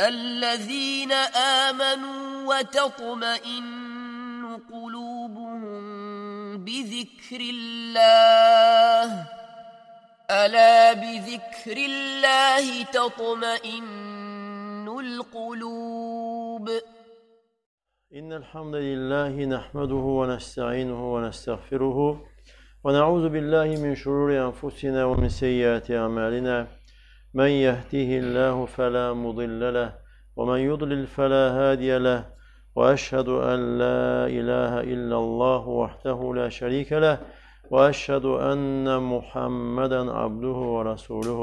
الذين آمنوا وتطمئن قلوبهم بذكر الله ألا بذكر الله تطمئن القلوب إن الحمد لله نحمده ونستعينه ونستغفره ونعوذ بالله من شرور أنفسنا ومن سيئات أعمالنا من يهده الله فلا مضل له ومن يضلل فلا هادي له واشهد ان لا اله الا الله وحده لا شريك له واشهد ان محمدا عبده ورسوله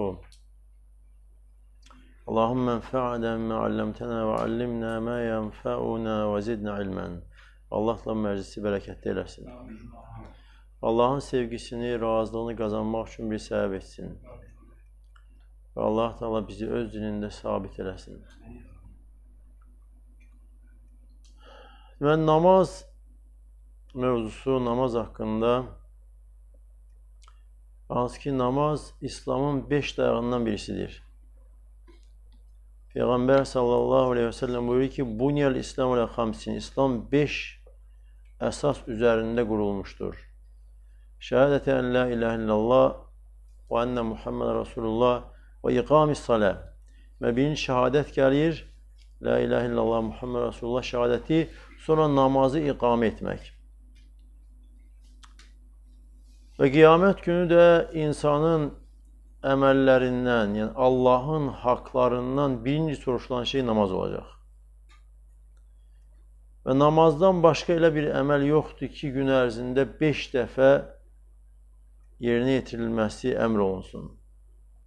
اللهم انفعنا بما علمتنا وعلمنا ما ينفعنا وزدنا علما Allah'la meclisi bereketli eylesin. Allah'ın sevgisini, razılığını kazanmak için bir sebep etsin. Amin. Və Allah Taala bizi öz dinində sabit eləsin. Və namaz mövzusu, namaz haqqında hansı ki namaz İslamın 5 dayağından birisidir. Peyğəmbər sallallahu əleyhi və səlləm buyurur ki, "Bunyal İslam ilə xamsin." İslam 5 əsas üzərində qurulmuşdur. Şəhadətən la ilahe illallah və enne Muhammed Rasulullah və iqamis salə və birinci şəhadət gəlir, la ilahe illallah Muhammed Rasulullah şəhadəti, sonra namazı iqamə etmək. Və qiyamət günü də insanın əməllərindən, yəni Allahın haqlarından birinci soruşulan şey namaz olacaq. Və namazdan başqa elə bir əməl yoxdur ki, gün ərzində 5 dəfə yerinə yetirilməsi əmr olunsun.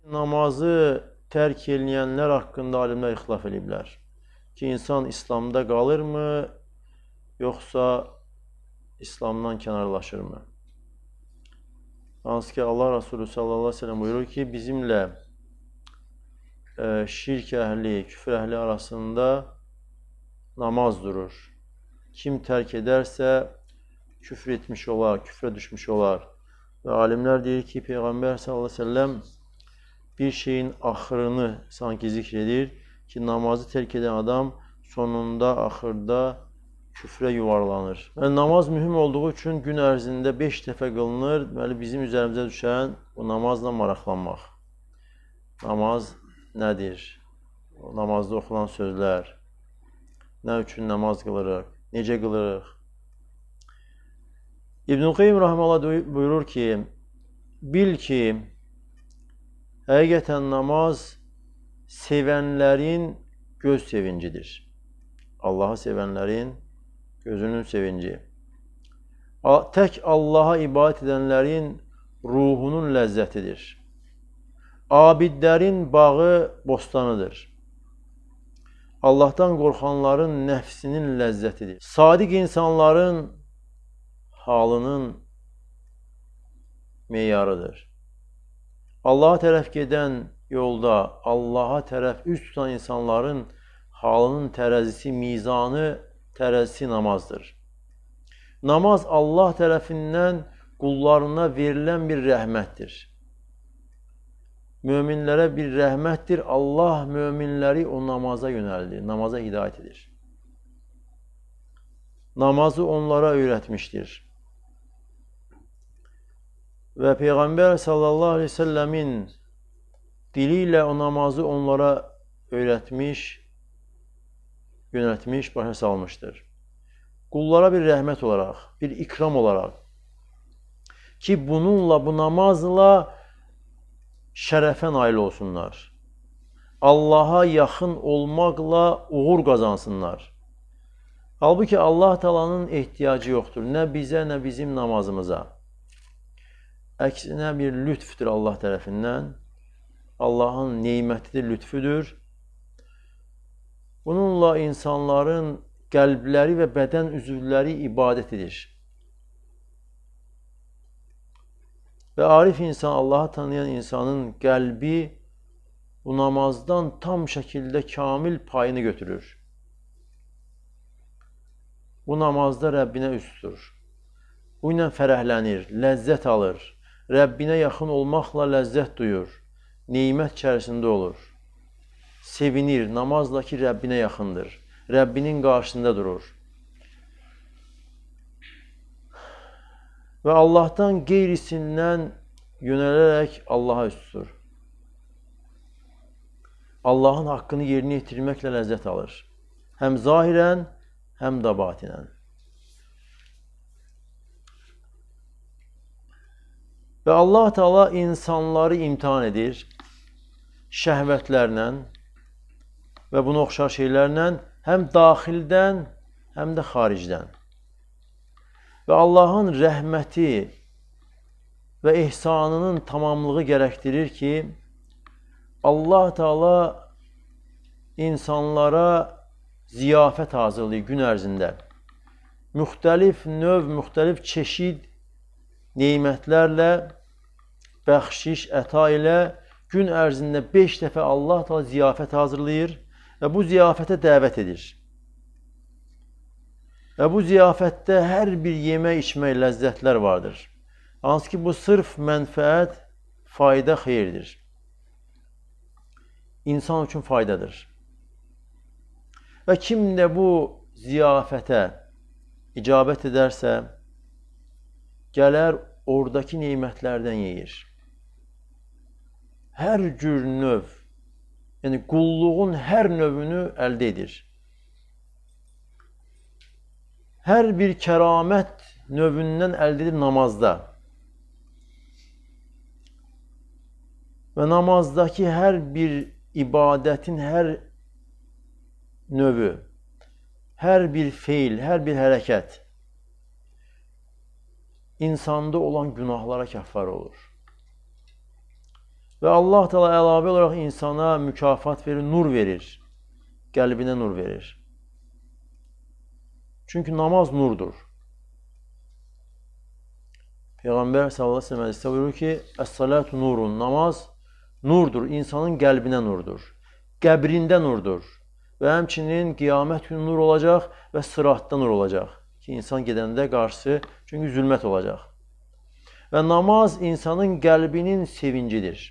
Namazı tərk eləyənlər haqqında alimlər ixtilaf eləyiblər ki, insan İslamda qalırmı, yoxsa İslamdan kənarlaşırmı? Hansı ki, Allah Resulü sallallahu aleyhi ve sellem buyurur ki, bizimlə e, şirk əhli, küfr əhli arasında namaz durur. Kim tərk edərsə, küfr etmiş olar, küfrə düşmüş olar. Və alimlər deyir ki, Peyğəmbər sallallahu aleyhi ve sellem bir şeyin axırını sanki zikr edir ki, namazı tərk edən adam sonunda, axırda küfrə yuvarlanır. Yəni, namaz mühüm olduğu üçün gün ərzində 5 dəfə qılınır. Deməli, bizim üzərimizə düşən bu namazla maraqlanmaq. Namaz nədir? O, namazda oxulan sözlər, nə üçün namaz qılırıq, necə qılırıq? İbn-i Qeym Rahmanallah buyurur ki, bil ki, Həqiqətən namaz sevənlərin göz sevincidir. Allahı sevənlərin gözünün sevinci. Tək Allaha ibadət edənlərin ruhunun ləzzətidir. Abidlərin bağı bostanıdır. Allahdan qorxanların nəfsinin ləzzətidir. Sadiq insanların halının meyarıdır. Allaha tərəf gedən yolda Allaha tərəf üz tutan insanların halının tərəzisi, mizanı tərəzisi namazdır. Namaz Allah tərəfindən qullarına verilən bir rəhmətdir. Möminlərə bir rəhmətdir. Allah möminləri o namaza yönəldir, namaza hidayət edir. Namazı onlara öyrətmişdir və Peyğəmbər sallallahu aleyhi ve sellemin dili ilə o namazı onlara öyrətmiş, yönəltmiş, başa salmışdır. Qullara bir rəhmət olaraq, bir ikram olaraq ki, bununla, bu namazla şərəfə nail olsunlar. Allaha yaxın olmaqla uğur qazansınlar. Halbuki Allah talanın ehtiyacı yoxdur. Nə bizə, nə bizim namazımıza. Əksinə bir lütfdür Allah tərəfindən. Allahın nemətidir, lütfüdür. Bununla insanların qəlbləri və bədən üzvləri ibadət edir. Və arif insan, Allahı tanıyan insanın qəlbi bu namazdan tam şəkildə kamil payını götürür. Bu namazda Rəbbinə üz tutur. Bu ilə fərəhlənir, ləzzət alır. Rəbbinə yaxın olmaqla ləzzət duyur, neymət içərisində olur. Sevinir, namazla ki, Rəbbinə yaxındır. Rəbbinin qarşısında durur. Və Allahdan qeyrisindən yönələrək Allaha üst tutur. Allahın haqqını yerinə yetirməklə ləzzət alır. Həm zahirən, həm də batinən. Və Allah Taala insanları imtahan edir şəhvətlərlə və buna oxşar şeylərlə həm daxildən, həm də xaricdən. Və Allahın rəhməti və ehsanının tamamlığı gərəkdirir ki, Allah Taala insanlara ziyafət hazırlayır gün ərzində. Müxtəlif növ, müxtəlif çeşid nemətlərlə, bəxşiş, əta ilə gün ərzində 5 dəfə Allah Taala ziyafət hazırlayır və bu ziyafətə dəvət edir. Və bu ziyafətdə hər bir yemək içmək ləzzətlər vardır. Hansı ki bu sırf mənfəət, fayda, xeyirdir. İnsan üçün faydadır. Və kim də bu ziyafətə icabət edərsə, Gələr oradakı nimətlərdən yeyir. Hər cür növ, yəni qulluğun hər növünü əldə edir. Hər bir kəramət növündən əldə edir namazda. Və namazdakı hər bir ibadətin hər növü, hər bir feil, hər bir hərəkət insanda olan günahlara kəffar olur. Və Allah təala əlavə olaraq insana mükafat verir, nur verir. Qəlbinə nur verir. Çünki namaz nurdur. Peyğəmbər sallallahu əleyhi və səlləm buyurur ki, "Əs-salatu nurun." Namaz nurdur, insanın qəlbinə nurdur. Qəbrində nurdur və həmçinin qiyamət günü nur olacaq və sıratda nur olacaq ki, insan gedəndə qarşısı, çünki zülmət olacaq. Və namaz insanın qəlbinin sevincidir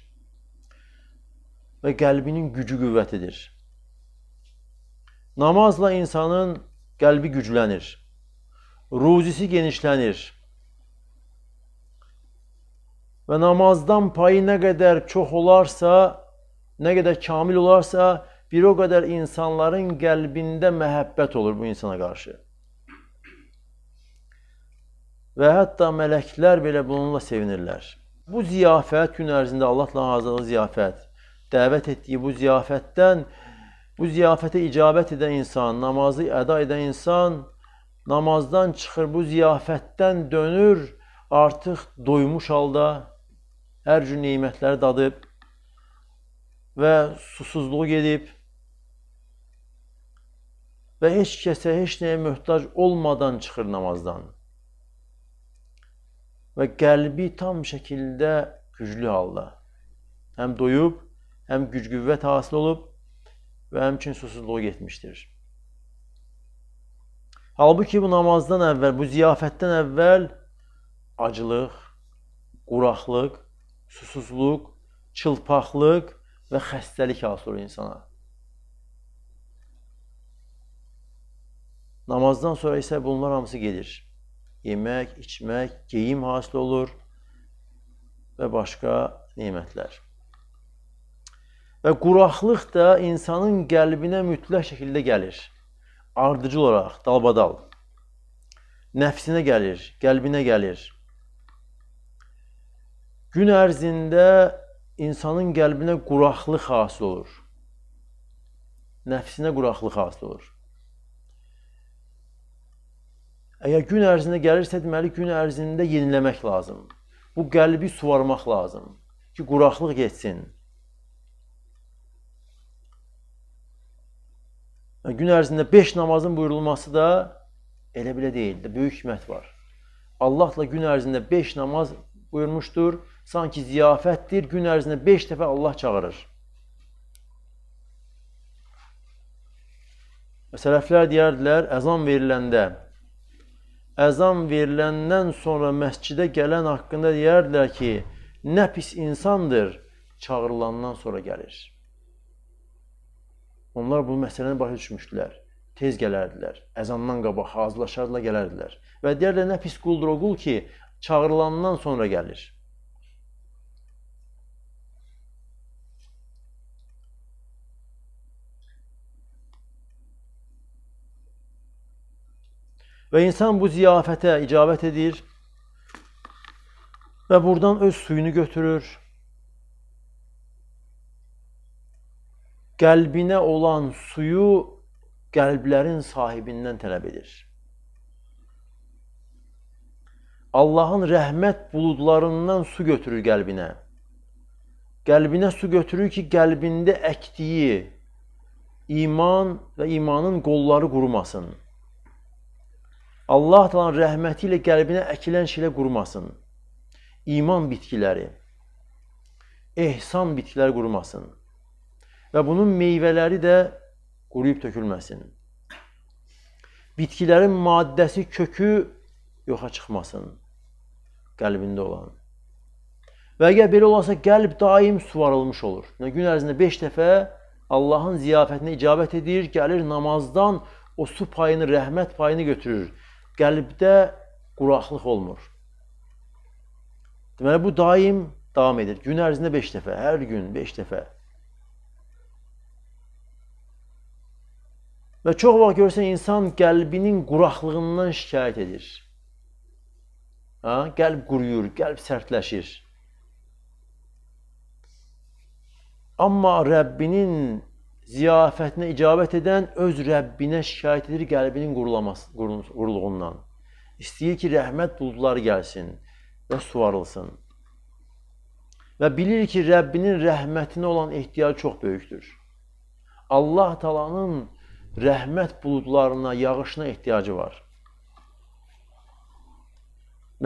və qəlbinin gücü qüvvətidir. Namazla insanın qəlbi güclənir, ruzisi genişlənir və namazdan payı nə qədər çox olarsa, nə qədər kamil olarsa, bir o qədər insanların qəlbində məhəbbət olur bu insana qarşı və hətta mələklər belə bununla sevinirlər. Bu ziyafət gün ərzində Allahla hazırladığı ziyafət, dəvət etdiyi bu ziyafətdən bu ziyafətə icabət edən insan, namazı əda edən insan namazdan çıxır, bu ziyafətdən dönür, artıq doymuş halda hər cür nemətləri dadıb və susuzluğu gedib və heç kəsə heç nəyə möhtac olmadan çıxır namazdan və qəlbi tam şəkildə güclü halda həm doyub, həm güc-qüvvət hasil olub və həmçinin susuzluğu getmişdir. Halbuki bu namazdan əvvəl, bu ziyafətdən əvvəl aclıq, quraqlıq, susuzluq, çılpaqlıq və xəstəlik hasil olur insana. Namazdan sonra isə bunlar hamısı gedir yemək, içmək, geyim hasil olur və başqa nemətlər. Və quraqlıq da insanın qəlbinə mütləq şəkildə gəlir. Ardıcı olaraq, dalbadal. Nəfsinə gəlir, qəlbinə gəlir. Gün ərzində insanın qəlbinə quraqlıq hasil olur. Nəfsinə quraqlıq hasil olur. Əgər gün ərzində gəlirsə, deməli gün ərzində yeniləmək lazımdır. Bu qəlbi suvarmaq lazımdır ki, quraqlıq getsin. Gün ərzində 5 namazın buyurulması da elə belə deyildir. Böyük hikmət var. Allahla gün ərzində 5 namaz buyurmuşdur. Sanki ziyafətdir. Gün ərzində 5 dəfə Allah çağırır. Sələflər deyərdilər, əzan veriləndə əzan veriləndən sonra məscidə gələn haqqında deyərdilər ki, nə pis insandır, çağırılandan sonra gəlir. Onlar bu məsələni başa düşmüşdülər. Tez gələrdilər. Əzandan qabaq hazırlaşardılar, gələrdilər. Və deyərlər nə pis quldur o qul ki, çağırılandan sonra gəlir. Və insan bu ziyafətə icabət edir və buradan öz suyunu götürür. Qəlbinə olan suyu qəlblərin sahibindən tələb edir. Allahın rəhmət buludlarından su götürür qəlbinə. Qəlbinə su götürür ki, qəlbində əkdiyi iman və imanın qolları qurumasın. Allah Taala'nın rəhməti ilə qəlbinə əkilən şeylər qurmasın. İman bitkiləri, ehsan bitkiləri qurmasın. Və bunun meyvələri də quruyub tökülməsin. Bitkilərin maddəsi, kökü yoxa çıxmasın qəlbində olan. Və əgər belə olarsa, qəlb daim suvarılmış olur. Yəni, gün ərzində 5 dəfə Allahın ziyafətinə icabət edir, gəlir namazdan o su payını, rəhmət payını götürür qəlbdə quraqlıq olmur. Deməli, bu daim davam edir. Gün ərzində 5 dəfə, hər gün 5 dəfə. Və çox vaxt görsən, insan qəlbinin quraqlığından şikayət edir. Ha? Qəlb quruyur, qəlb sərtləşir. Amma Rəbbinin ziyafətinə icabət edən öz Rəbbinə şikayət edir qəlbinin quruluğundan. İstəyir ki, rəhmət buludları gəlsin və suvarılsın. Və bilir ki, Rəbbinin rəhmətinə olan ehtiyac çox böyükdür. Allah talanın rəhmət buludlarına, yağışına ehtiyacı var.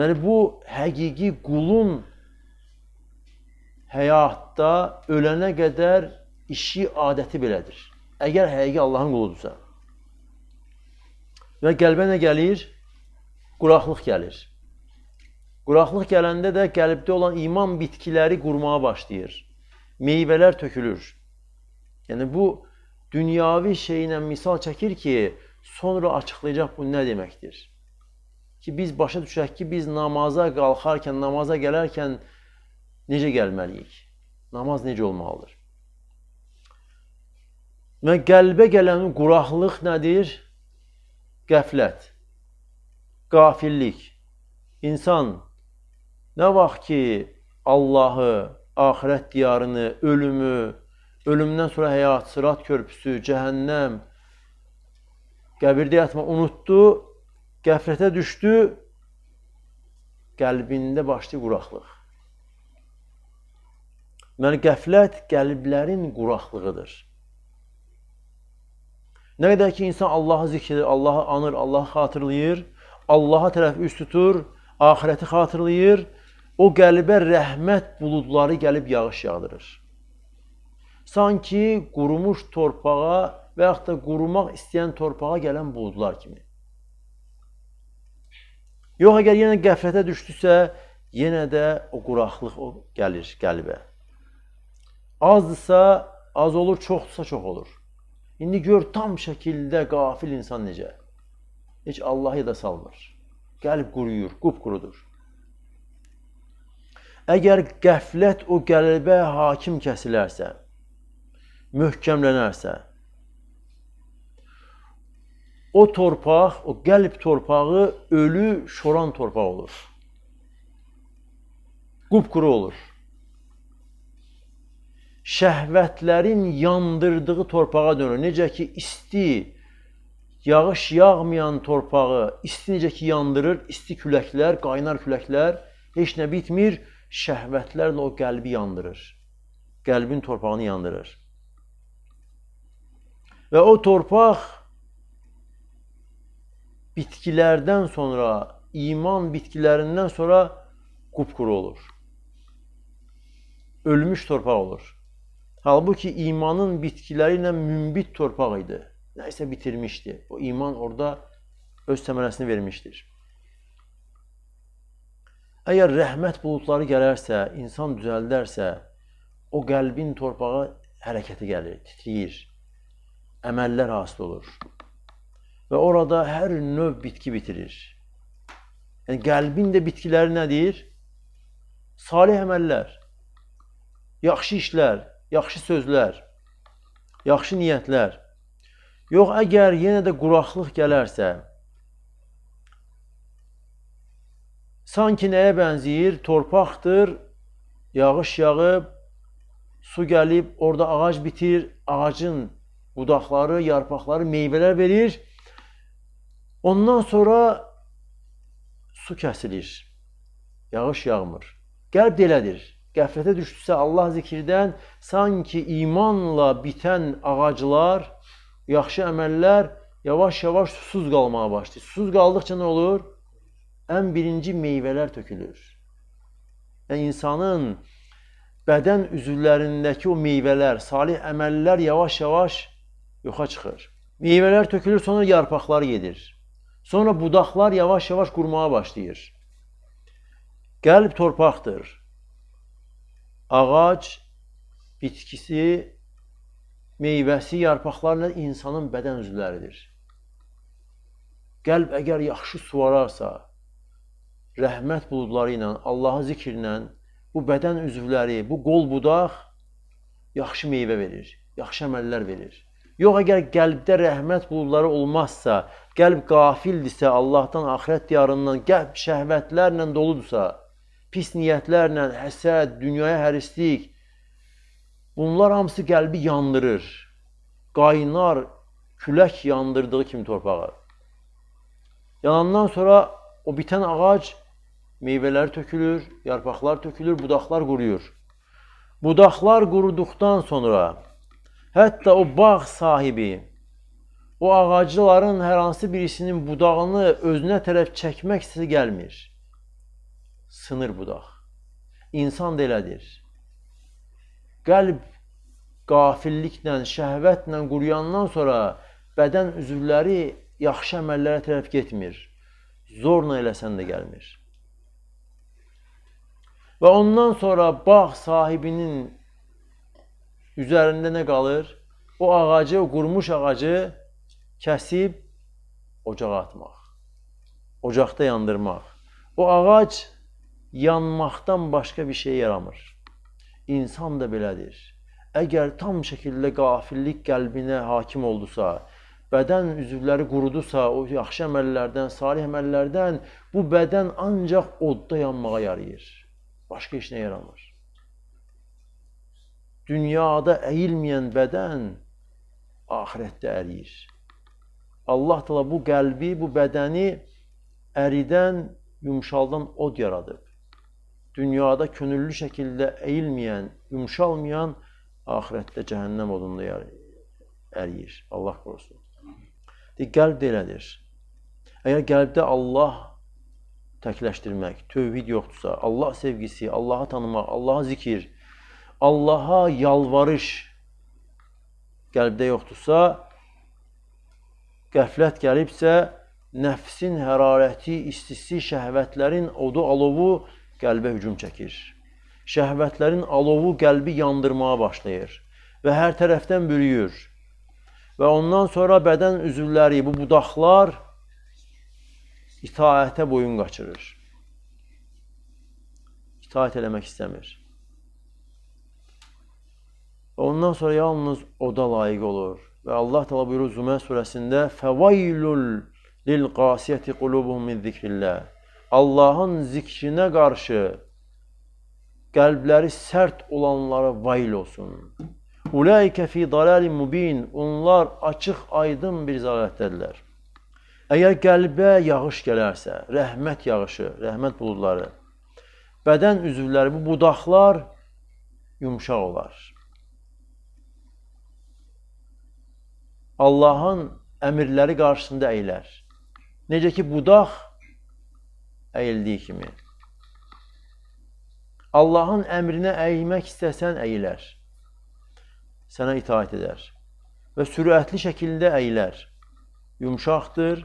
Yəni, bu həqiqi qulun həyatda ölənə qədər işi, adəti belədir. Əgər həqiqi Allahın quludursa. Və qəlbə nə gəlir? Quraqlıq gəlir. Quraqlıq gələndə də qəlbdə olan iman bitkiləri qurmağa başlayır. Meyvələr tökülür. Yəni bu dünyavi şeylə misal çəkir ki, sonra açıqlayacaq bu nə deməkdir. Ki biz başa düşək ki, biz namaza qalxarkən, namaza gələrkən necə gəlməliyik? Namaz necə olmalıdır? Və qəlbə gələn quraqlıq nədir? Qəflət, qafillik. İnsan nə vaxt ki, Allahı, axirət diyarını, ölümü, ölümdən sonra həyat, sırat körpüsü, cəhənnəm, qəbirdə yatma unutdu, qəflətə düşdü, qəlbində başlayır quraqlıq. Deməli, qəflət qəlblərin quraqlığıdır. Nə qədər ki, insan Allahı zikr edir, Allahı anır, Allahı xatırlayır, Allaha tərəf üst tutur, axirəti xatırlayır, o qəlbə rəhmət buludları gəlib yağış yağdırır. Sanki qurumuş torpağa və yaxud da qurumaq istəyən torpağa gələn buludlar kimi. Yox, əgər yenə qəflətə düşdüsə, yenə də o quraqlıq o gəlir qəlbə. Azdırsa, az olur, çoxdursa çox olur. İndi gör tam şəkildə qafil insan necə. Heç Allahı da salmır. Gəlib quruyur, qupqurudur. Əgər qəflət o qəlbə hakim kəsilərsə, möhkəmlənərsə, o torpaq, o qəlb torpağı ölü şoran torpaq olur. Qupquru olur şəhvətlərin yandırdığı torpağa dönür. Necə ki isti yağış yağmayan torpağı isti necə ki yandırır, isti küləklər, qaynar küləklər heç nə bitmir, şəhvətlərlə o qəlbi yandırır. Qəlbin torpağını yandırır. Və o torpaq bitkilərdən sonra, iman bitkilərindən sonra qupquru olur. Ölmüş torpaq olur. Halbuki imanın bitkiləri ilə mümbit torpaq idi. Nəysə bitirmişdi. O iman orada öz təmələsini vermişdir. Əgər rəhmət buludları gələrsə, insan düzəldərsə, o qəlbin torpağa hərəkəti gəlir, titriyir. Əməllər hasıl olur. Və orada hər növ bitki bitirir. Yəni qəlbin də bitkiləri nədir? Salih əməllər, yaxşı işlər, yaxşı sözlər, yaxşı niyyətlər. Yox, əgər yenə də quraqlıq gələrsə, sanki nəyə bənzəyir? Torpaqdır, yağış yağıb, su gəlib, orada ağac bitir, ağacın budaqları, yarpaqları meyvələr verir. Ondan sonra su kəsilir. Yağış yağmır. Qəlb də elədir qəflətə düşdüsə Allah zikirdən sanki imanla bitən ağaclar, yaxşı əməllər yavaş-yavaş susuz qalmağa başlayır. Susuz qaldıqca nə olur? Ən birinci meyvələr tökülür. Yəni insanın bədən üzvlərindəki o meyvələr, salih əməllər yavaş-yavaş yoxa çıxır. Meyvələr tökülür, sonra yarpaqlar gedir. Sonra budaqlar yavaş-yavaş qurmağa başlayır. Qəlb torpaqdır ağac bitkisi, meyvəsi, yarpaqlarla insanın bədən üzvləridir. Qəlb əgər yaxşı suvararsa, rəhmət buludları ilə, Allahı zikirlə bu bədən üzvləri, bu qol budaq yaxşı meyvə verir, yaxşı əməllər verir. Yox əgər qəlbdə rəhmət buludları olmazsa, qəlb qafildirsə, Allahdan, axirət diyarından, qəlb şəhvətlərlə doludursa, pis niyyətlərlə, həsəd, dünyaya hərislik, bunlar hamısı qəlbi yandırır. Qaynar külək yandırdığı kimi torpağı. Yanandan sonra o bitən ağac meyvələri tökülür, yarpaqlar tökülür, budaqlar quruyur. Budaqlar quruduqdan sonra hətta o bağ sahibi o ağacların hər hansı birisinin budağını özünə tərəf çəkmək istəsi gəlmir sınır budaq. İnsan da elədir. Qəlb qafilliklə, şəhvətlə quruyandan sonra bədən üzvləri yaxşı əməllərə tərəf getmir. Zorla eləsən də gəlmir. Və ondan sonra bağ sahibinin üzərində nə qalır? O ağacı, o qurmuş ağacı kəsib ocağa atmaq. Ocaqda yandırmaq. O ağac yanmaqdan başqa bir şey yaramır. İnsan da belədir. Əgər tam şəkildə qafillik qəlbinə hakim oldusa, bədən üzvləri qurudusa, o yaxşı əməllərdən, salih əməllərdən bu bədən ancaq odda yanmağa yarayır. Başqa heç nə yaramır. Dünyada əyilməyən bədən axirətdə əriyir. Allah təala bu qəlbi, bu bədəni əridən, yumşaldan od yaradıb dünyada könüllü şəkildə əyilməyən, yumşalmayan axirətdə cəhənnəm odunda əriyir. Allah qorusun. Deyir, qəlb də elədir. Əgər qəlbdə Allah təkləşdirmək, tövhid yoxdursa, Allah sevgisi, Allahı tanımaq, Allaha zikir, Allaha yalvarış qəlbdə yoxdursa, qəflət gəlibsə, nəfsin hərarəti, istisi, şəhvətlərin odu, alovu qəlbə hücum çəkir. Şəhvətlərin alovu qəlbi yandırmağa başlayır və hər tərəfdən bürüyür. Və ondan sonra bədən üzvləri, bu budaqlar itaətə boyun qaçırır. İtaət eləmək istəmir. Və ondan sonra yalnız oda layiq olur. Və Allah təala buyurur Zümər surəsində: "Fəvaylul lil qasiyati qulubuhum min zikrillah." Allahın zikrinə qarşı qəlbləri sərt olanlara vail olsun. Ulaikə fi dalalin mubin. Onlar açıq, aydın bir zəlalətdədirlər. Əgər qəlbə yağış gələrsə, rəhmət yağışı, rəhmət buludları, bədən üzvləri, bu budaqlar yumşaq olar. Allahın əmirləri qarşısında əyilər. Necə ki, budaq əyildiyi kimi. Allahın əmrinə əyilmək istəsən əyilər. Sənə itaat edər. Və sürətli şəkildə əyilər. Yumşaqdır,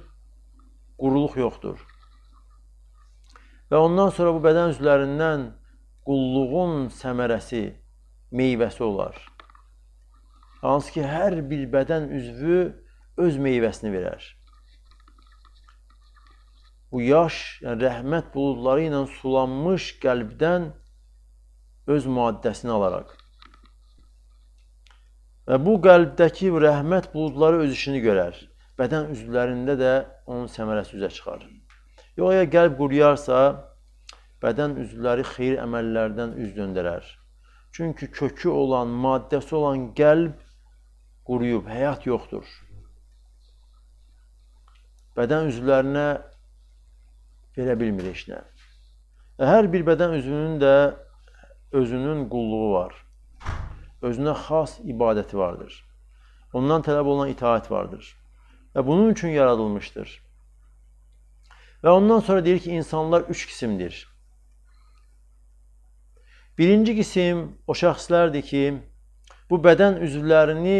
quruluq yoxdur. Və ondan sonra bu bədən üzvlərindən qulluğun səmərəsi, meyvəsi olar. Hansı ki, hər bir bədən üzvü öz meyvəsini verər bu yaş, yəni rəhmət buludları ilə sulanmış qəlbdən öz maddəsini alaraq. Və bu qəlbdəki rəhmət buludları öz işini görər. Bədən üzvlərində də onun səmərəsi üzə çıxar. Yox, əgər qəlb quruyarsa, bədən üzvləri xeyir əməllərdən üz döndərər. Çünki kökü olan, maddəsi olan qəlb quruyub, həyat yoxdur. Bədən üzvlərinə verə bilmir heç nə. Hər bir bədən üzvünün də özünün qulluğu var. Özünə xas ibadəti vardır. Ondan tələb olunan itaat vardır. Və bunun üçün yaradılmışdır. Və ondan sonra deyir ki, insanlar üç qisimdir. Birinci qisim o şəxslərdir ki, bu bədən üzvlərini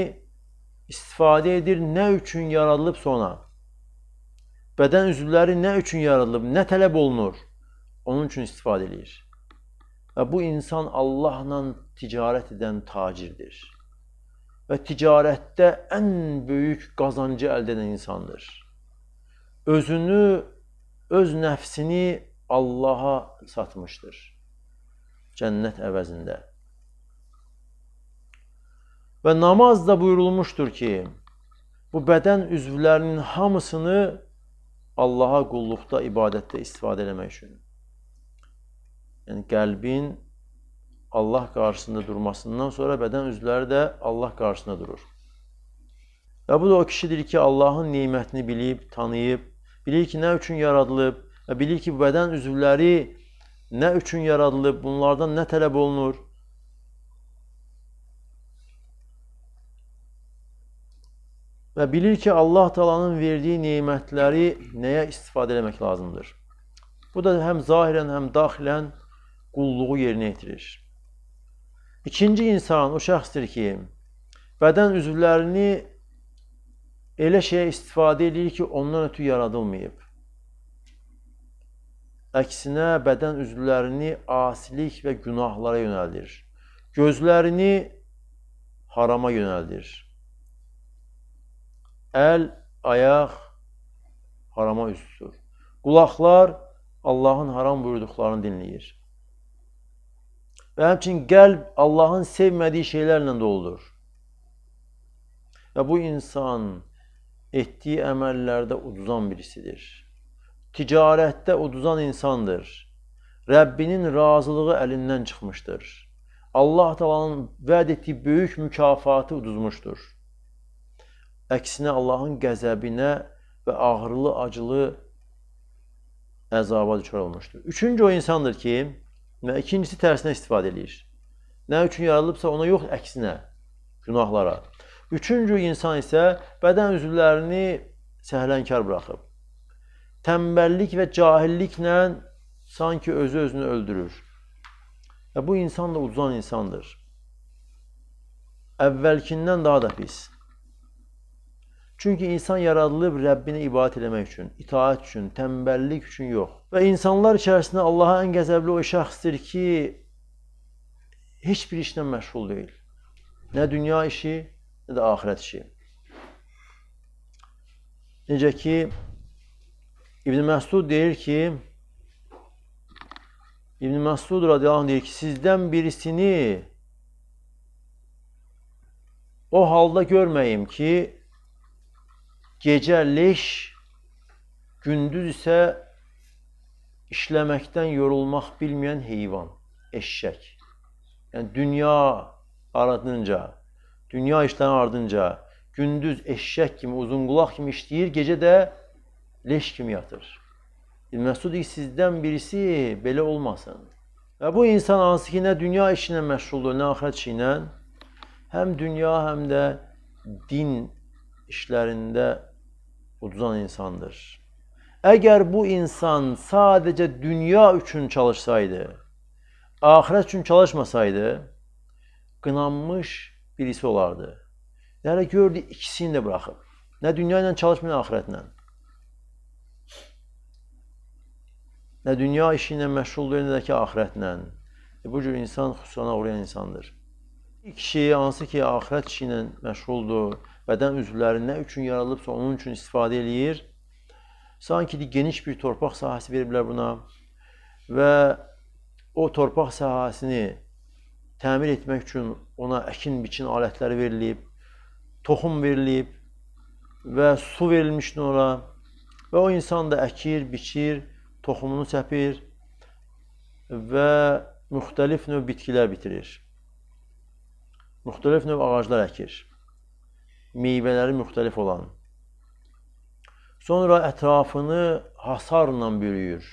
istifadə edir nə üçün yaradılıb sonra. Bədən üzvləri nə üçün yaradılıb, nə tələb olunur? Onun üçün istifadə eləyir. Və bu insan Allahla ticarət edən tacirdir. Və ticarətdə ən böyük qazancı əldə edən insandır. Özünü, öz nəfsini Allaha satmışdır. Cənnət əvəzində. Və namaz da buyurulmuşdur ki, bu bədən üzvlərinin hamısını Allaha qulluqda, ibadətdə istifadə eləmək üçün. Yəni qəlbin Allah qarşısında durmasından sonra bədən üzvləri də Allah qarşısında durur. Və bu da o kişidir ki, Allahın nemətini bilib, tanıyıb, bilir ki, nə üçün yaradılıb və bilir ki, bədən üzvləri nə üçün yaradılıb, bunlardan nə tələb olunur və bilir ki, Allah Taala'nın verdiyi nemətləri nəyə istifadə etmək lazımdır. Bu da həm zahirən, həm daxilən qulluğu yerinə yetirir. İkinci insan o şəxsdir ki, bədən üzvlərini elə şeyə istifadə edir ki, ondan ötü yaradılmayıb. Əksinə bədən üzvlərini asilik və günahlara yönəldir. Gözlərini harama yönəldir Əl, ayaq harama üz tutur. Qulaqlar Allahın haram buyurduqlarını dinləyir. Və həmçin qəlb Allahın sevmədiyi şeylərlə doludur. Və bu insan etdiyi əməllərdə uduzan birisidir. Ticarətdə uduzan insandır. Rəbbinin razılığı əlindən çıxmışdır. Allah Taala'nın vəd etdiyi böyük mükafatı uduzmuşdur əksinə Allahın qəzəbinə və ağrılı, acılı əzaba düşər olmuşdur. Üçüncü o insandır ki, və ikincisi tərsinə istifadə eləyir. Nə üçün yaradılıbsa ona yox, əksinə günahlara. Üçüncü insan isə bədən üzvlərini səhlənkar buraxıb. Tənbəllik və cahilliklə sanki özü özünü öldürür. Və bu insan da ucuzan insandır. Əvvəlkindən daha da pis. Çünki insan yaradılıb Rəbbini ibadət eləmək üçün, itaat üçün, tənbəllik üçün yox. Və insanlar içərisində Allaha ən qəzəbli o şəxsdir ki, heç bir işlə məşğul deyil. Nə dünya işi, nə də axirət işi. Necə ki, İbn Məsud deyir ki, İbn Məsud radiyallahu anh deyir ki, sizdən birisini o halda görməyim ki, Gecə leş, gündüz isə işləməkdən yorulmaq bilməyən heyvan, eşşək. Yəni dünya ardınca, dünya işlərin ardınca gündüz eşşək kimi, uzunqulaq kimi işləyir, gecə də leş kimi yatır. İbn e, Məsud sizdən birisi belə olmasın. Və bu insan hansı ki, nə dünya işinə məşğuldur, nə axirət işinə, həm dünya, həm də din işlərində uduzan insandır. Əgər bu insan sadəcə dünya üçün çalışsaydı, axirət üçün çalışmasaydı, qınanmış birisi olardı. Yəni gördü ikisini də buraxıb. Nə dünya ilə çalışmır, nə axirətlə. Nə dünya işi ilə məşğuldur, nə də ki axirətlə. E, bu cür insan xüsusana uğrayan insandır kişi hansı ki axirət işi ilə məşğuldur, bədən üzvləri nə üçün yaradılıbsa onun üçün istifadə eləyir. Sanki geniş bir torpaq sahəsi veriblər buna və o torpaq sahəsini təmir etmək üçün ona əkin-biçin alətləri verilib, toxum verilib və su verilmişdir ona və o insan da əkir, biçir, toxumunu səpir və müxtəlif növ bitkilər bitirir müxtəlif növ ağaclar əkir. Meyvələri müxtəlif olan. Sonra ətrafını hasarla bürüyür.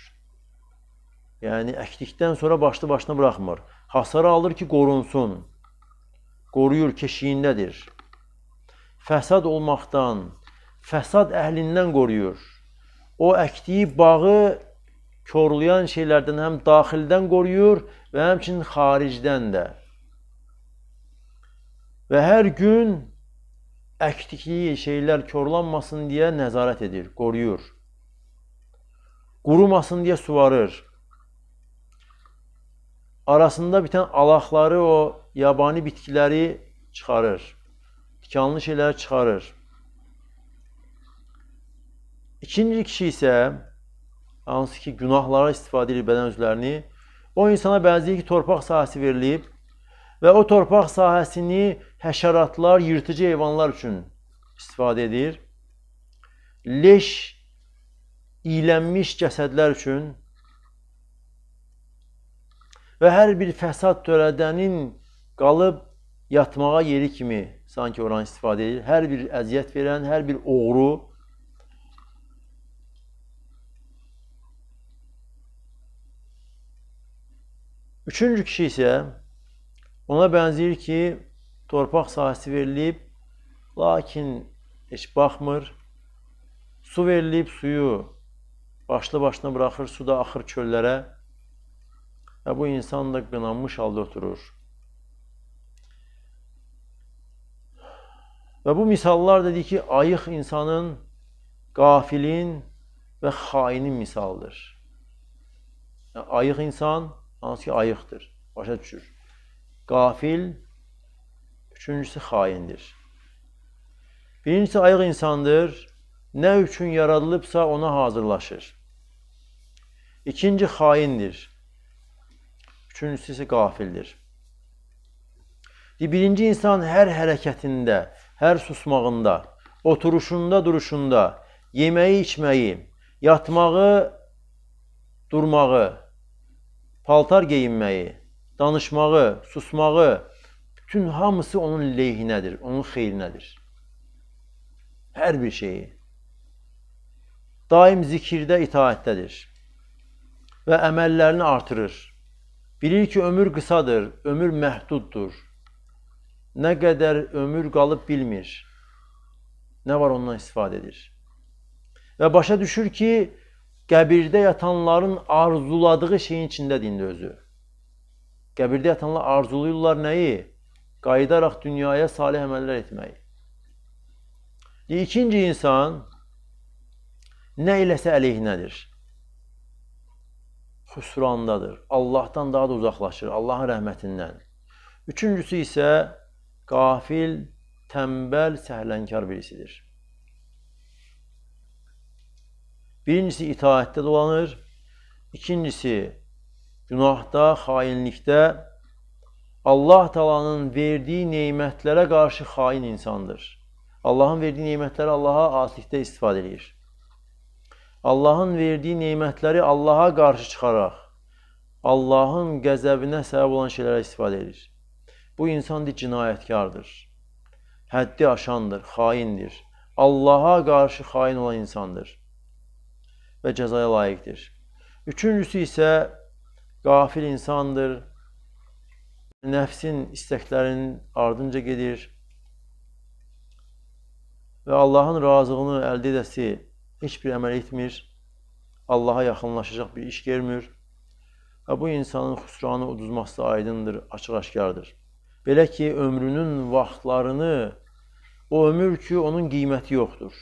Yəni əkdikdən sonra başlı başına buraxmır. Hasarı alır ki, qorunsun. Qoruyur, keşiyindədir. Fəsad olmaqdan, fəsad əhlindən qoruyur. O əkdiyi bağı korlayan şeylərdən həm daxildən qoruyur və həmçinin xaricdən də və hər gün əkdiyi şeylər korlanmasın deyə nəzarət edir, qoruyur. Qurumasın deyə suvarır. Arasında bitən alaqları o yabani bitkiləri çıxarır. Tikanlı şeyləri çıxarır. İkinci kişi isə hansı ki günahlara istifadə edir bədən üzvlərini, o insana bənzəyir ki, torpaq sahəsi verilib, və o torpaq sahəsini həşəratlar, yırtıcı heyvanlar üçün istifadə edir. Leş iylənmiş cəsədlər üçün və hər bir fəsad törədənin qalıb yatmağa yeri kimi sanki oran istifadə edir. Hər bir əziyyət verən, hər bir oğru Üçüncü kişi isə Ona bənzəyir ki, torpaq sahəsi verilib, lakin heç baxmır. Su verilib, suyu başlı başına buraxır, su da axır çöllərə. Və bu insan da qınanmış halda oturur. Və bu misallar dedi ki, ayıq insanın, qafilin və xainin misalıdır. Yəni, ayıq insan hansı ki ayıqdır, başa düşür. Qafil, üçüncüsü xaindir. Birincisi ayıq insandır, nə üçün yaradılıbsa ona hazırlaşır. İkinci xaindir. Üçüncüsü isə qafildir. Birinci insan hər hərəkətində, hər susmağında, oturuşunda, duruşunda, yeməyi, içməyi, yatmağı, durmağı, paltar geyinməyi, danışmağı, susmağı, bütün hamısı onun lehinədir, onun xeyrinədir. Hər bir şeyi. Daim zikirdə itaətdədir və əməllərini artırır. Bilir ki, ömür qısadır, ömür məhduddur. Nə qədər ömür qalıb bilmir. Nə var ondan istifadə edir. Və başa düşür ki, qəbirdə yatanların arzuladığı şeyin içindədir indi özü. Qəbirdə yatanlar arzulayırlar nəyi? Qayıdaraq dünyaya salih əməllər etməyi. İkinci insan nə eləsə əleyhinədir. Xüsrandadır. Allahdan daha da uzaqlaşır, Allahın rəhmətindən. Üçüncüsü isə qafil, tənbəl, səhlənkar birisidir. Birincisi itaətdə dolanır, ikincisi günahda, xainlikdə Allah talanın verdiyi neymətlərə qarşı xain insandır. Allahın verdiyi neymətləri Allaha asilikdə istifadə edir. Allahın verdiyi neymətləri Allaha qarşı çıxaraq, Allahın qəzəbinə səbəb olan şeylərə istifadə edir. Bu insan deyil, cinayətkardır, həddi aşandır, xaindir, Allaha qarşı xain olan insandır və cəzaya layiqdir. Üçüncüsü isə qafil insandır, nəfsin istəklərinin ardınca gedir və Allahın razılığını əldə edəsi heç bir əməl etmir, Allaha yaxınlaşacaq bir iş görmür və bu insanın xüsranı uduzması aydındır, açıq-aşkardır. Belə ki, ömrünün vaxtlarını, o ömür ki, onun qiyməti yoxdur.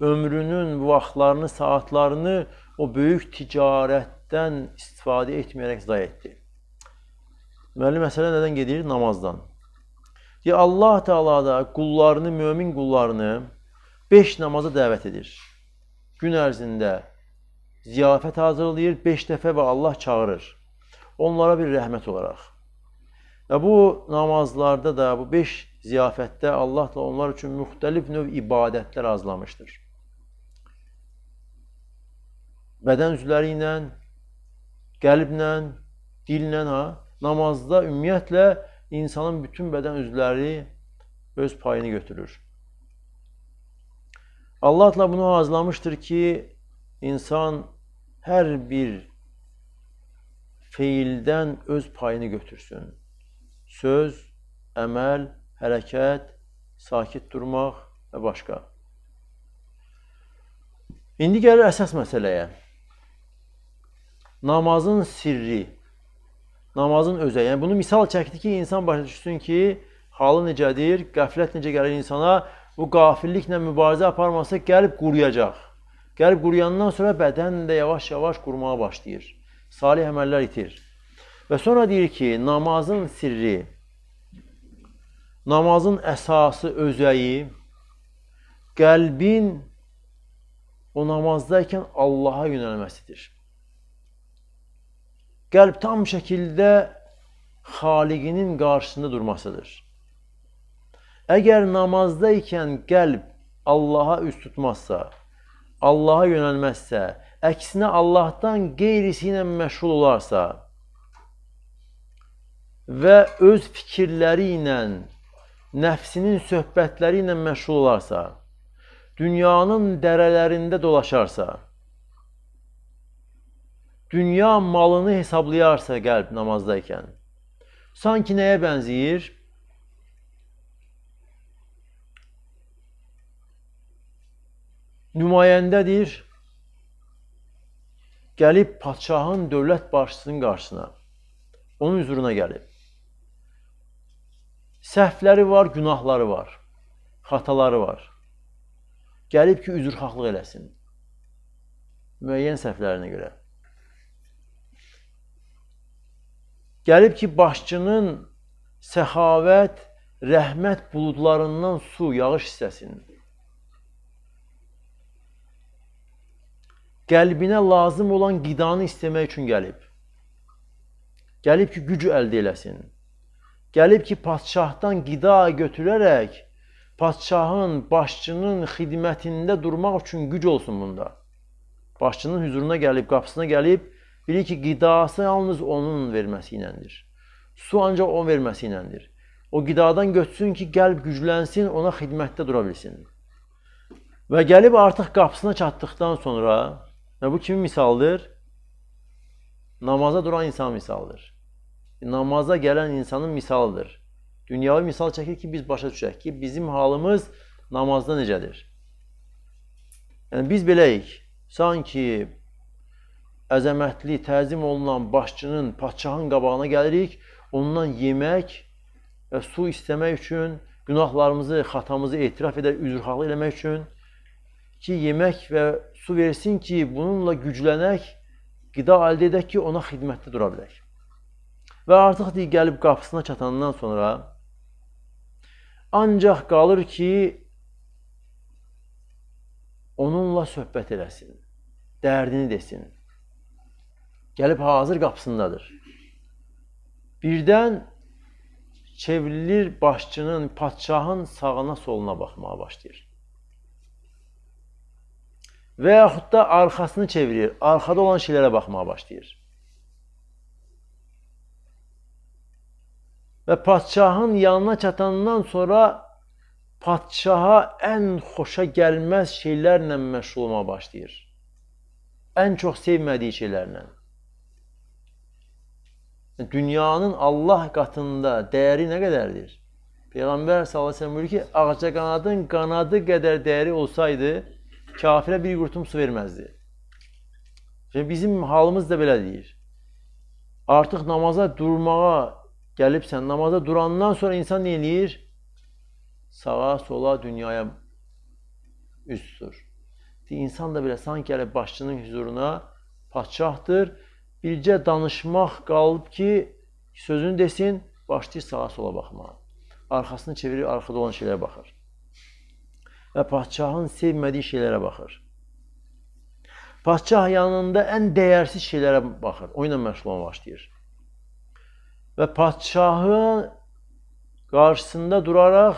Ömrünün vaxtlarını, saatlarını o böyük ticarət sünnətdən istifadə etməyərək zay etdi. Deməli, məsələ nədən gedir? Namazdan. Deyə Allah Teala da qullarını, mömin qullarını 5 namaza dəvət edir. Gün ərzində ziyafət hazırlayır 5 dəfə və Allah çağırır. Onlara bir rəhmət olaraq. Və bu namazlarda da, bu 5 ziyafətdə Allah da onlar üçün müxtəlif növ ibadətlər azlamışdır. Bədən üzvləri ilə, qəlblə, dillə, ha, namazda ümumiyyətlə insanın bütün bədən üzvləri öz payını götürür. Allah da bunu hazırlamışdır ki, insan hər bir feildən öz payını götürsün. Söz, əməl, hərəkət, sakit durmaq və başqa. İndi gəlir əsas məsələyə namazın sirri, namazın özü. Yəni bunu misal çəkdi ki, insan başa düşsün ki, halı necədir, qəflət necə gəlir insana, bu qafilliklə mübarizə aparmasa gəlib quruyacaq. Gəlib quruyandan sonra bədən də yavaş-yavaş qurmağa başlayır. Salih əməllər itir. Və sonra deyir ki, namazın sirri, namazın əsası, özəyi, qəlbin o namazdakən Allaha yönəlməsidir. Qəlb tam şəkildə Xaliqinin qarşısında durmasıdır. Əgər namazda ikən qəlb Allaha üst tutmazsa, Allaha yönəlməzsə, əksinə Allahdan qeyrisi ilə məşğul olarsa və öz fikirləri ilə, nəfsinin söhbətləri ilə məşğul olarsa, dünyanın dərələrində dolaşarsa, dünya malını hesablayarsa qəlb namazdayken. Sanki nəyə bənzəyir? Nümayəndədir, gəlib padşahın dövlət başçısının qarşısına, onun üzruna gəlib. Səhvləri var, günahları var, xataları var. Gəlib ki, üzrxahlıq eləsin. Müəyyən səhvlərinə görə. Gəlib ki, başçının səxavət, rəhmət buludlarından su, yağış hissəsində. Qəlbinə lazım olan qidanı istəmək üçün gəlib. Gəlib ki, gücü əldə eləsin. Gəlib ki, padşahdan qida götürərək, padşahın, başçının xidmətində durmaq üçün güc olsun bunda. Başçının hüzuruna gəlib, qapısına gəlib, Bilir ki, qidası yalnız onun verməsi iləndir. Su ancaq onun verməsi iləndir. O qidadan götürsün ki, qəlb güclənsin, ona xidmətdə dura bilsin. Və gəlib artıq qapısına çatdıqdan sonra, və bu kimi misaldır? Namaza duran insan misaldır. Namaza gələn insanın misalıdır. Dünyavi misal çəkir ki, biz başa düşək ki, bizim halımız namazda necədir? Yəni biz beləyik. Sanki əzəmətli, təzim olunan başçının, padşahın qabağına gəlirik. Ondan yemək və su istəmək üçün, günahlarımızı, xatamızı etiraf edər, üzrxahlıq eləmək üçün ki, yemək və su versin ki, bununla güclənək, qida əldə edək ki, ona xidmətdə dura bilək. Və artıq deyil, gəlib qapısına çatandan sonra ancaq qalır ki, onunla söhbət eləsin, dərdini desin. Gəlib hazır qapısındadır. Birdən çevrilir başçının, padşahın sağına, soluna baxmağa başlayır. Və yaxud da arxasını çevirir, arxada olan şeylərə baxmağa başlayır. Və padşahın yanına çatandan sonra padşaha ən xoşa gəlməz şeylərlə məşğul olmağa başlayır. Ən çox sevmədiyi şeylərlə dünyanın Allah qatında dəyəri nə qədərdir? Peyğəmbər sallallahu əleyhi və səlləm buyurur ki, ağca qanadın qanadı qədər dəyəri olsaydı, kafirə bir qurtum su verməzdi. Çünki bizim halımız da belə deyir. Artıq namaza durmağa gəlibsən, namaza durandan sonra insan nə eləyir? Sağa, sola, dünyaya üz tutur. İnsan da belə sanki gəlib başçının huzuruna padşahdır bircə danışmaq qalıb ki, sözünü desin, başlayır sağa sola baxmağa. Arxasını çevirir, arxada olan şeylərə baxır. Və padşahın sevmədiyi şeylərə baxır. Padşah yanında ən dəyərsiz şeylərə baxır. O ilə məşğul olmağa başlayır. Və padşahın qarşısında duraraq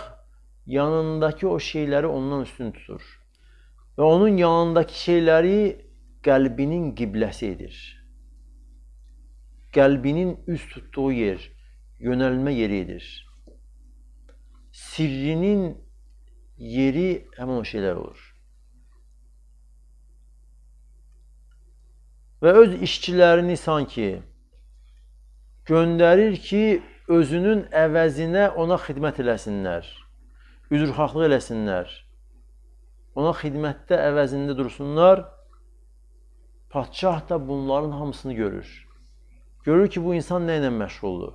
yanındakı o şeyləri ondan üstün tutur. Və onun yanındakı şeyləri qəlbinin qibləsi edir. Qəlbinin üst tutduğu yer, yönəlmə yeridir. Sirrinin yeri həmin o şeylər olur. Və öz işçilərini sanki göndərir ki, özünün əvəzinə ona xidmət eləsinlər, üzrxahlıq eləsinlər, ona xidmətdə əvəzində dursunlar, patşah da bunların hamısını görür. Görür ki, bu insan nə ilə məşğuldur.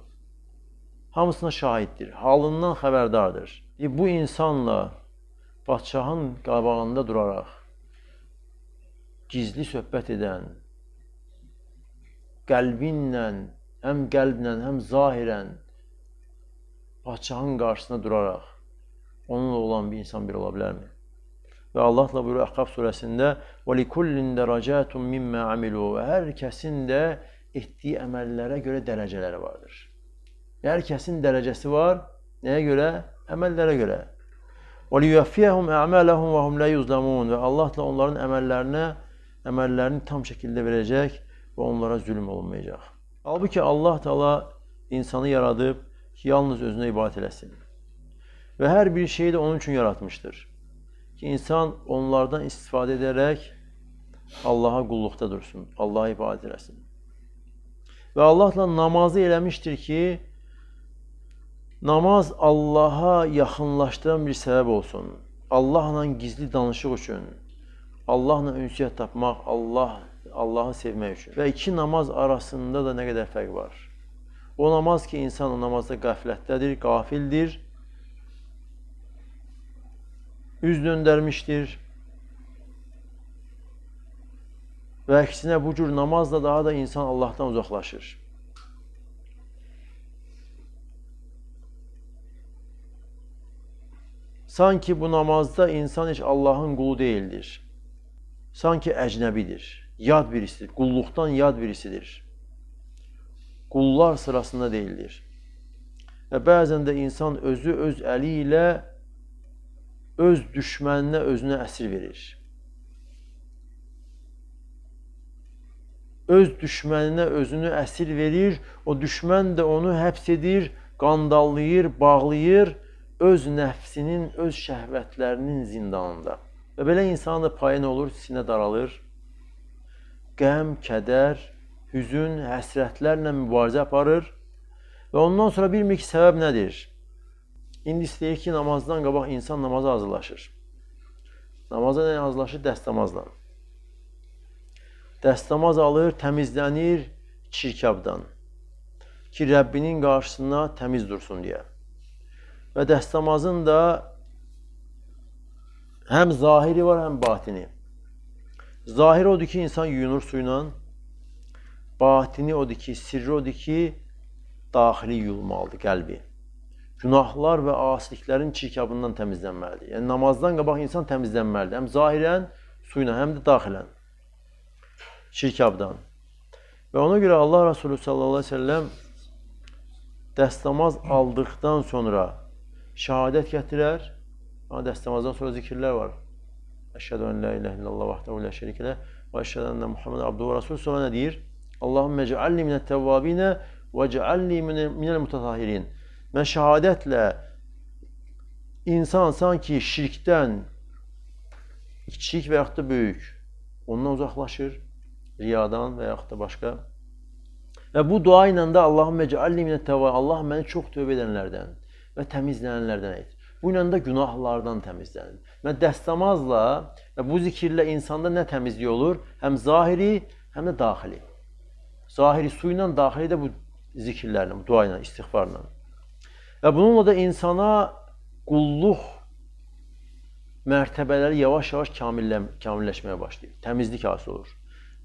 Hamısına şahiddir, halından xəbərdardır. E, bu insanla padşahın qabağında duraraq gizli söhbət edən, qəlbinlə, həm qəlblə, həm zahirən padşahın qarşısında duraraq onunla olan bir insan bir ola bilərmi? Və Allahla buyurur Əhqaf surəsində: "Və likullin dərəcətun mimma amilu." Və hər kəsin də etdiyi əməllərə görə dərəcələri vardır. Hər kəsin dərəcəsi var. Nəyə görə? Əməllərə görə. وَلِيُوَفِّيَهُمْ أَعْمَالَهُمْ وَهُمْ لَا يُظْلَمُونَ Və Allah da onların əməllərinə, əməllərini tam şəkildə verəcək və onlara zülm olunmayacaq. Halbuki Allah Taala insanı yaradıb ki, yalnız özünə ibadət eləsin. Və hər bir şeyi də onun üçün yaratmışdır. Ki, insan onlardan istifadə edərək Allaha qulluqda dursun, Allaha ibadət eləsin. Və Allahla namazı eləmişdir ki, namaz Allaha yaxınlaşdıran bir səbəb olsun. Allahla gizli danışıq üçün, Allahla ünsiyyət tapmaq, Allah Allahı sevmək üçün. Və iki namaz arasında da nə qədər fərq var. O namaz ki, insan o namazda qəflətdədir, qafildir, üz döndərmişdir, Və əksinə bu cür namazla daha da insan Allahdan uzaqlaşır. Sanki bu namazda insan heç Allahın qulu deyildir. Sanki əcnəbidir, yad birisidir, qulluqdan yad birisidir. Qullar sırasında deyildir. Və bəzən də insan özü öz əli ilə öz düşməninə özünə əsir verir. öz düşməninə özünü əsir verir, o düşmən də onu həbs edir, qandallayır, bağlayır öz nəfsinin, öz şəhvətlərinin zindanında. Və belə insanın da payı nə olur? Sinə daralır. Qəm, kədər, hüzün, həsrətlərlə mübarizə aparır. Və ondan sonra bir mülki səbəb nədir? İndi istəyir ki, namazdan qabaq insan namaza hazırlaşır. Namaza nə hazırlaşır? Dəstəmazla dəstəmaz alır, təmizlənir çirkabdan ki, Rəbbinin qarşısına təmiz dursun deyə. Və dəstəmazın da həm zahiri var, həm batini. Zahir odur ki, insan yuyunur suyla, batini odur ki, sirri odur ki, daxili yuyulmalıdır qəlbi. Günahlar və asiliklərin çirkabından təmizlənməlidir. Yəni namazdan qabaq insan təmizlənməlidir. Həm zahirən, suyla, həm də daxilən. şirkabdan. ve ona göre Allah Resulü sallallahu aleyhi ve sellem dəstəmaz aldıqdan sonra şəhadət gətirər, ama dəstəmazdan sonra zikirler var. Əşhədə ən la iləhə illallah vəhdəhu la şərikə və əşhədə ennə Muhammed abduhu rasul sonra nə deyir? Allahümme cealni minət təvvabinə ve cealni minəl mutatahirin. Mən şəhadətlə insan sanki şirkdən kiçik və yaxud da böyük ondan uzaklaşır. riyadan və yaxud da başqa. Və bu dua ilə də Allahümmə cəalli minət təvə, Allah məni çox tövbə edənlərdən və təmizlənənlərdən et. Bu ilə də günahlardan təmizlənin. Və dəstəmazla və bu zikirlə insanda nə təmizlik olur? Həm zahiri, həm də daxili. Zahiri su ilə, daxili də bu zikirlərlə, bu dua ilə, istighfarla. Və bununla da insana qulluq mərtəbələri yavaş-yavaş kamilləşməyə başlayır. Təmizlik hasil olur.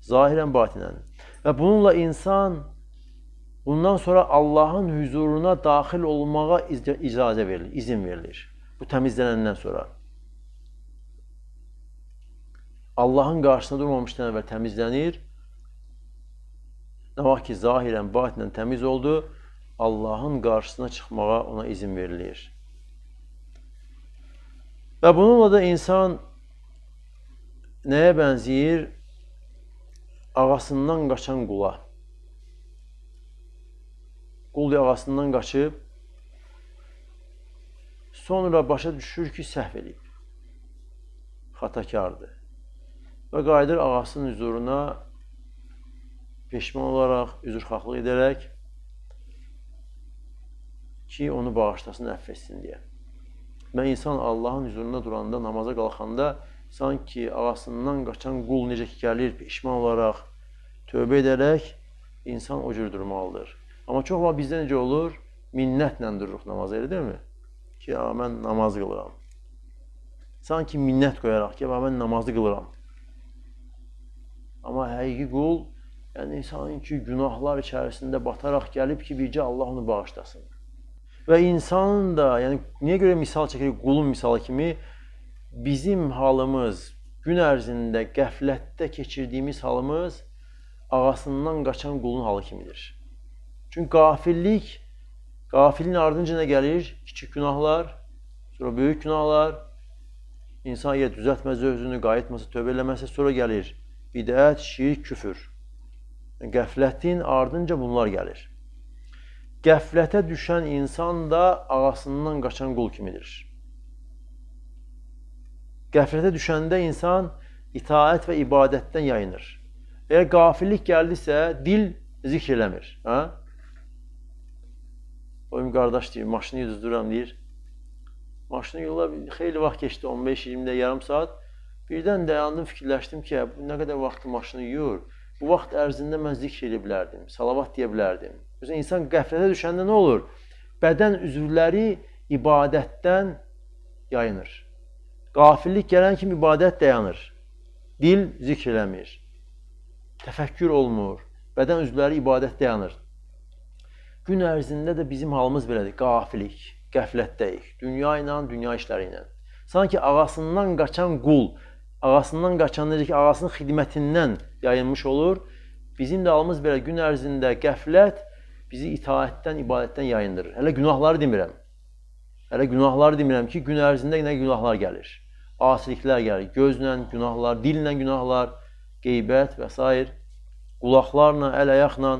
Zahirən, batinən. Və bununla insan bundan sonra Allahın huzuruna daxil olmağa icazə verilir, izin verilir. Bu təmizlənəndən sonra. Allahın qarşısında durmamışdan əvvəl təmizlənir. Nə vaxt ki, zahirən, batinən təmiz oldu, Allahın qarşısına çıxmağa ona izin verilir. Və bununla da insan nəyə bənzəyir? ağasından qaçan qula. Qul ağasından qaçıb, sonra başa düşür ki, səhv edib, xatakardır və qayıdır ağasının hüzuruna peşman olaraq, üzrxahlıq edərək ki, onu bağışlasın, əff etsin deyə. Mən insan Allahın hüzuruna duranda, namaza qalxanda, sanki ağasından qaçan qul necə ki gəlir, peşman olaraq, tövbə edərək insan o cür durmalıdır. Amma çox vaxt bizdə necə olur? Minnətlə dururuq namazı, elə deyilmi? Ki, ya, mən namaz qılıram. Sanki minnət qoyaraq ki, ya, mən namazı qılıram. Amma həqiqi qul, yəni sanki günahlar içərisində bataraq gəlib ki, bircə Allah onu bağışlasın. Və insanın da, yəni niyə görə misal çəkirik qulun misalı kimi, bizim halımız, gün ərzində qəflətdə keçirdiyimiz halımız ağasından qaçan qulun halı kimidir. Çünki qafillik, qafilin ardınca nə gəlir? Kiçik günahlar, sonra böyük günahlar, insan ya düzəltməsə özünü, qayıtmasa, tövbə eləməsə sonra gəlir bidət, şirk, küfür. Yəni qəflətin ardınca bunlar gəlir. Qəflətə düşən insan da ağasından qaçan qul kimidir. Qəflətə düşəndə insan itaət və ibadətdən yayınır. Əgər qafillik gəldisə, dil zikr eləmir. Hə? Oyum qardaş deyir, maşını yüzdürürəm deyir. Maşını yolla xeyli vaxt keçdi, 15-20 də yarım saat. Birdən dayandım, fikirləşdim ki, nə qədər vaxtı maşını yuyur. Bu vaxt ərzində mən zikr edə bilərdim, salavat deyə bilərdim. Məsələn, insan qəflətə düşəndə nə olur? Bədən üzvləri ibadətdən yayınır. Qafillik gələn kimi ibadət dayanır. Dil zikr eləmir. Təfəkkür olmur. Bədən üzvləri ibadət dayanır. Gün ərzində də bizim halımız belədir. Qafilik, qəflətdəyik. Dünya ilə, dünya işləri ilə. Sanki ağasından qaçan qul, ağasından qaçan necə ki, ağasının xidmətindən yayınmış olur. Bizim də halımız belə gün ərzində qəflət bizi itaətdən, ibadətdən yayındırır. Hələ günahları demirəm. Hələ günahları demirəm ki, gün ərzində nə günahlar gəlir asiliklər gəlir. Gözlə günahlar, dillə günahlar, qeybət və s. Qulaqlarla, əl-ayaqla.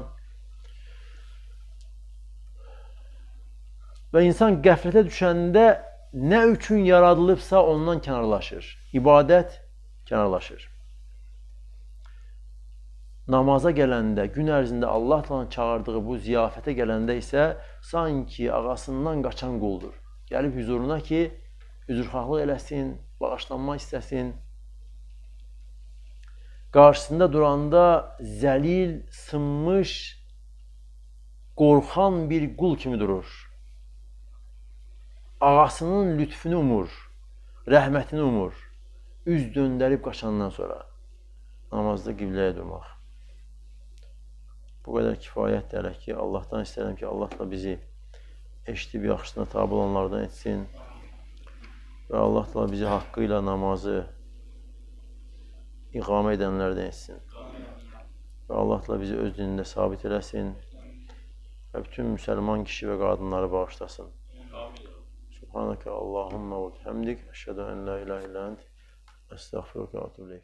Və insan qəflətə düşəndə nə üçün yaradılıbsa ondan kənarlaşır. İbadət kənarlaşır. Namaza gələndə, gün ərzində Allahla çağırdığı bu ziyafətə gələndə isə sanki ağasından qaçan quldur. Gəlib hüzuruna ki, üzrxahlıq eləsin, bağışlanmaq istəsin. Qarşısında duranda zəlil, sınmış, qorxan bir qul kimi durur. Ağasının lütfünü umur, rəhmətini umur. Üz döndərib qaçandan sonra namazda qibləyə durmaq. Bu qədər kifayət dərək ki, Allahdan istəyirəm ki, Allah da bizi eşidib yaxşısına tabi olanlardan etsin. Və Allah da bizi haqqı ilə namazı iqamə edənlərdən etsin. Və Allah da bizi öz dinində sabit eləsin və bütün müsəlman kişi və qadınları bağışlasın. Subhanəkə Allahumma və həmdik, əşhədə ən la ilə ilə ənd, əstəğfirüqə və